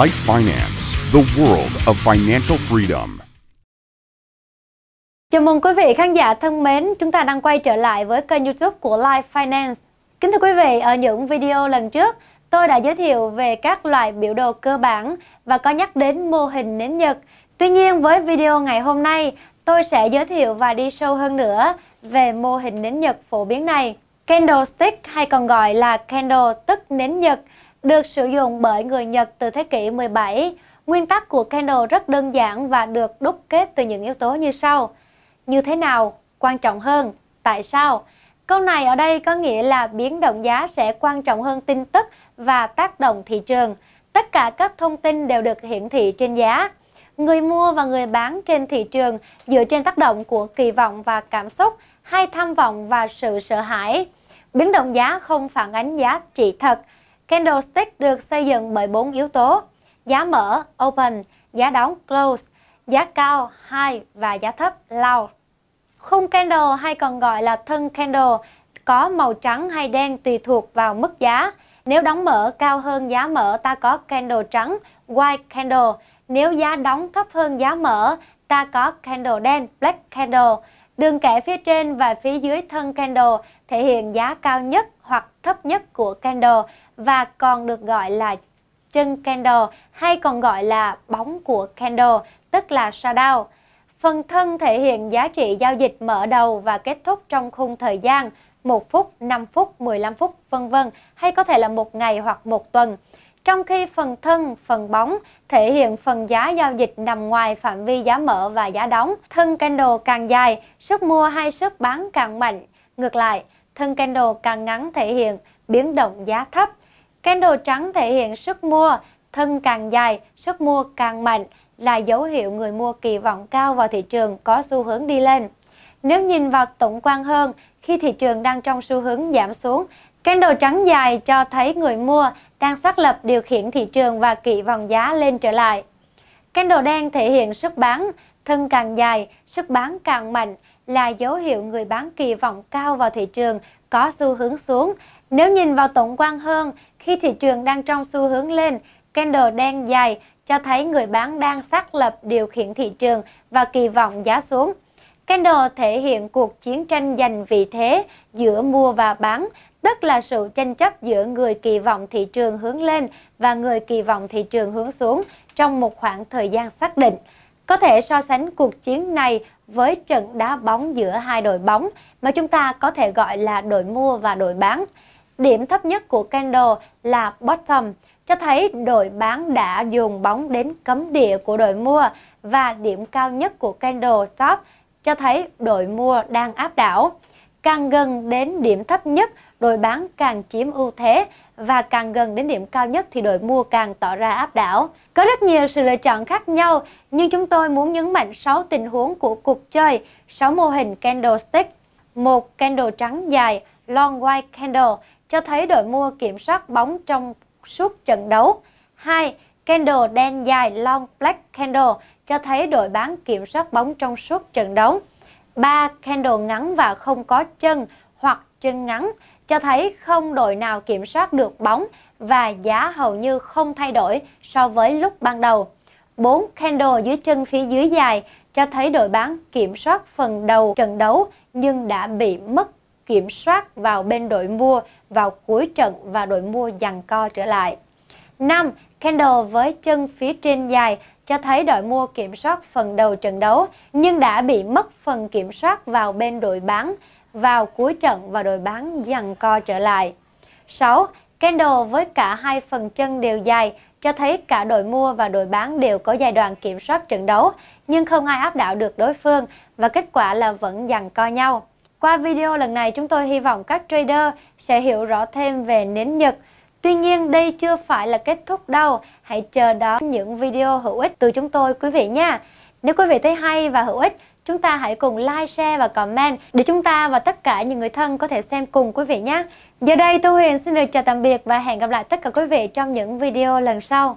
Light Finance, the world of financial freedom. Chào mừng quý vị khán giả thân mến, chúng ta đang quay trở lại với kênh YouTube của Life Finance. Kính thưa quý vị, ở những video lần trước, tôi đã giới thiệu về các loại biểu đồ cơ bản và có nhắc đến mô hình nến Nhật. Tuy nhiên với video ngày hôm nay, tôi sẽ giới thiệu và đi sâu hơn nữa về mô hình nến Nhật phổ biến này. Candlestick hay còn gọi là candle tức nến Nhật được sử dụng bởi người Nhật từ thế kỷ 17. Nguyên tắc của candle rất đơn giản và được đúc kết từ những yếu tố như sau. Như thế nào? Quan trọng hơn. Tại sao? Câu này ở đây có nghĩa là biến động giá sẽ quan trọng hơn tin tức và tác động thị trường. Tất cả các thông tin đều được hiển thị trên giá. Người mua và người bán trên thị trường dựa trên tác động của kỳ vọng và cảm xúc hay tham vọng và sự sợ hãi. Biến động giá không phản ánh giá trị thật Candlestick được xây dựng bởi 4 yếu tố: giá mở open, giá đóng close, giá cao high và giá thấp low. Khung candle hay còn gọi là thân candle có màu trắng hay đen tùy thuộc vào mức giá. Nếu đóng mở cao hơn giá mở ta có candle trắng, white candle. Nếu giá đóng thấp hơn giá mở ta có candle đen, black candle. Đường kẻ phía trên và phía dưới thân candle thể hiện giá cao nhất hoặc thấp nhất của candle và còn được gọi là chân candle hay còn gọi là bóng của candle, tức là shadow. Phần thân thể hiện giá trị giao dịch mở đầu và kết thúc trong khung thời gian 1 phút, 5 phút, 15 phút, vân vân hay có thể là một ngày hoặc một tuần. Trong khi phần thân, phần bóng thể hiện phần giá giao dịch nằm ngoài phạm vi giá mở và giá đóng, thân candle càng dài, sức mua hay sức bán càng mạnh. Ngược lại, thân candle càng ngắn thể hiện biến động giá thấp. Candle trắng thể hiện sức mua, thân càng dài, sức mua càng mạnh là dấu hiệu người mua kỳ vọng cao vào thị trường có xu hướng đi lên. Nếu nhìn vào tổng quan hơn, khi thị trường đang trong xu hướng giảm xuống Candle trắng dài cho thấy người mua đang xác lập điều khiển thị trường và kỳ vọng giá lên trở lại. Candle đen thể hiện sức bán, thân càng dài, sức bán càng mạnh là dấu hiệu người bán kỳ vọng cao vào thị trường có xu hướng xuống. Nếu nhìn vào tổng quan hơn, khi thị trường đang trong xu hướng lên, candle đen dài cho thấy người bán đang xác lập điều khiển thị trường và kỳ vọng giá xuống. Candle thể hiện cuộc chiến tranh giành vị thế giữa mua và bán tức là sự tranh chấp giữa người kỳ vọng thị trường hướng lên và người kỳ vọng thị trường hướng xuống trong một khoảng thời gian xác định. Có thể so sánh cuộc chiến này với trận đá bóng giữa hai đội bóng mà chúng ta có thể gọi là đội mua và đội bán. Điểm thấp nhất của candle là bottom, cho thấy đội bán đã dùng bóng đến cấm địa của đội mua và điểm cao nhất của candle top cho thấy đội mua đang áp đảo. Càng gần đến điểm thấp nhất, đội bán càng chiếm ưu thế và càng gần đến điểm cao nhất thì đội mua càng tỏ ra áp đảo. Có rất nhiều sự lựa chọn khác nhau, nhưng chúng tôi muốn nhấn mạnh 6 tình huống của cuộc chơi, 6 mô hình candlestick. Một candle trắng dài, long white candle, cho thấy đội mua kiểm soát bóng trong suốt trận đấu. hai Candle đen dài long black candle cho thấy đội bán kiểm soát bóng trong suốt trận đấu. 3. Candle ngắn và không có chân hoặc chân ngắn cho thấy không đội nào kiểm soát được bóng và giá hầu như không thay đổi so với lúc ban đầu. 4 candle dưới chân phía dưới dài cho thấy đội bán kiểm soát phần đầu trận đấu nhưng đã bị mất kiểm soát vào bên đội mua vào cuối trận và đội mua giằng co trở lại. 5. Candle với chân phía trên dài cho thấy đội mua kiểm soát phần đầu trận đấu nhưng đã bị mất phần kiểm soát vào bên đội bán vào cuối trận và đội bán dằn co trở lại. 6. candle với cả hai phần chân đều dài cho thấy cả đội mua và đội bán đều có giai đoạn kiểm soát trận đấu, nhưng không ai áp đảo được đối phương và kết quả là vẫn dằn co nhau. Qua video lần này chúng tôi hy vọng các trader sẽ hiểu rõ thêm về nến Nhật. Tuy nhiên đây chưa phải là kết thúc đâu, hãy chờ đón những video hữu ích từ chúng tôi quý vị nha. Nếu quý vị thấy hay và hữu ích, chúng ta hãy cùng like, share và comment để chúng ta và tất cả những người thân có thể xem cùng quý vị nhé. Giờ đây Thu Huyền xin được chào tạm biệt và hẹn gặp lại tất cả quý vị trong những video lần sau.